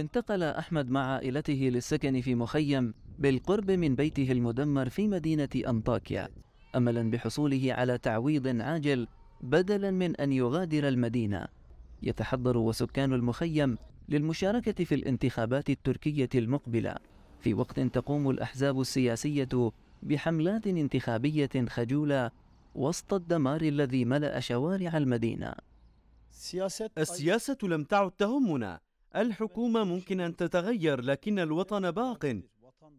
انتقل أحمد مع عائلته للسكن في مخيم بالقرب من بيته المدمر في مدينة أنطاكيا أملا بحصوله على تعويض عاجل بدلا من أن يغادر المدينة يتحضر وسكان المخيم للمشاركة في الانتخابات التركية المقبلة في وقت تقوم الأحزاب السياسية بحملات انتخابية خجولة وسط الدمار الذي ملأ شوارع المدينة السياسة لم تعد تهمنا الحكومة ممكن أن تتغير لكن الوطن باق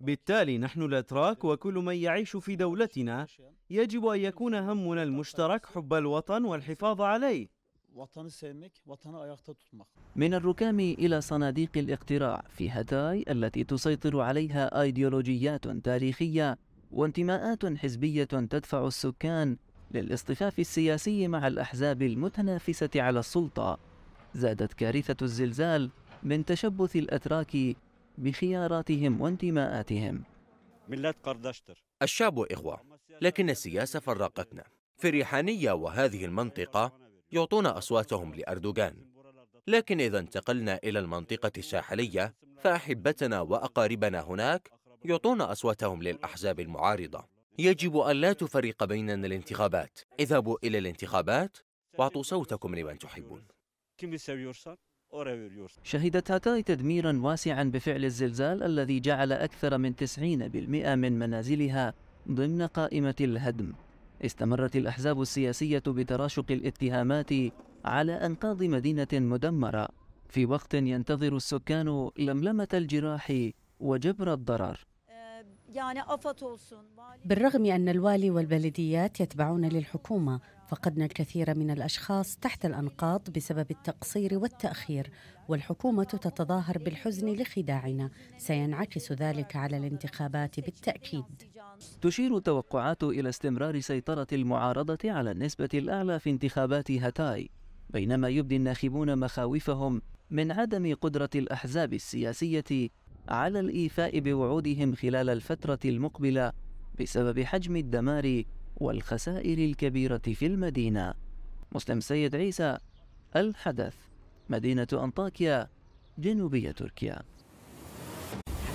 بالتالي نحن الأتراك وكل من يعيش في دولتنا يجب أن يكون همنا المشترك حب الوطن والحفاظ عليه من الركام إلى صناديق الاقتراع في هتاي التي تسيطر عليها أيديولوجيات تاريخية وانتماءات حزبية تدفع السكان للاصطفاف السياسي مع الأحزاب المتنافسة على السلطة زادت كارثة الزلزال من تشبث الأتراك بخياراتهم وانتماءاتهم الشعب إخوة لكن السياسة فرقتنا في ريحانية وهذه المنطقة يعطون أصواتهم لأردوغان لكن إذا انتقلنا إلى المنطقة الساحلية فأحبتنا وأقاربنا هناك يعطون أصواتهم للأحزاب المعارضة يجب أن لا تفرق بيننا الانتخابات اذهبوا إلى الانتخابات واعطوا صوتكم لمن تحبون شهدت هاتاي تدميرا واسعا بفعل الزلزال الذي جعل أكثر من 90% من منازلها ضمن قائمة الهدم استمرت الأحزاب السياسية بتراشق الاتهامات على أنقاض مدينة مدمرة في وقت ينتظر السكان لملمة الجراح وجبر الضرر أه، يعني بالرغم أن الوالي والبلديات يتبعون للحكومة فقدنا الكثير من الاشخاص تحت الانقاض بسبب التقصير والتاخير والحكومه تتظاهر بالحزن لخداعنا سينعكس ذلك على الانتخابات بالتاكيد تشير توقعات الى استمرار سيطره المعارضه على النسبه الاعلى في انتخابات هاتاي بينما يبدي الناخبون مخاوفهم من عدم قدره الاحزاب السياسيه على الايفاء بوعودهم خلال الفتره المقبله بسبب حجم الدمار والخسائر الكبيرة في المدينة مسلم سيد عيسى الحدث مدينة أنطاكيا جنوبية تركيا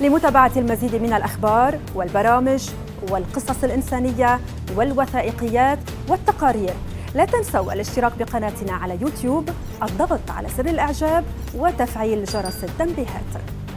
لمتابعة المزيد من الأخبار والبرامج والقصص الإنسانية والوثائقيات والتقارير لا تنسوا الاشتراك بقناتنا على يوتيوب الضغط على زر الإعجاب وتفعيل جرس التنبيهات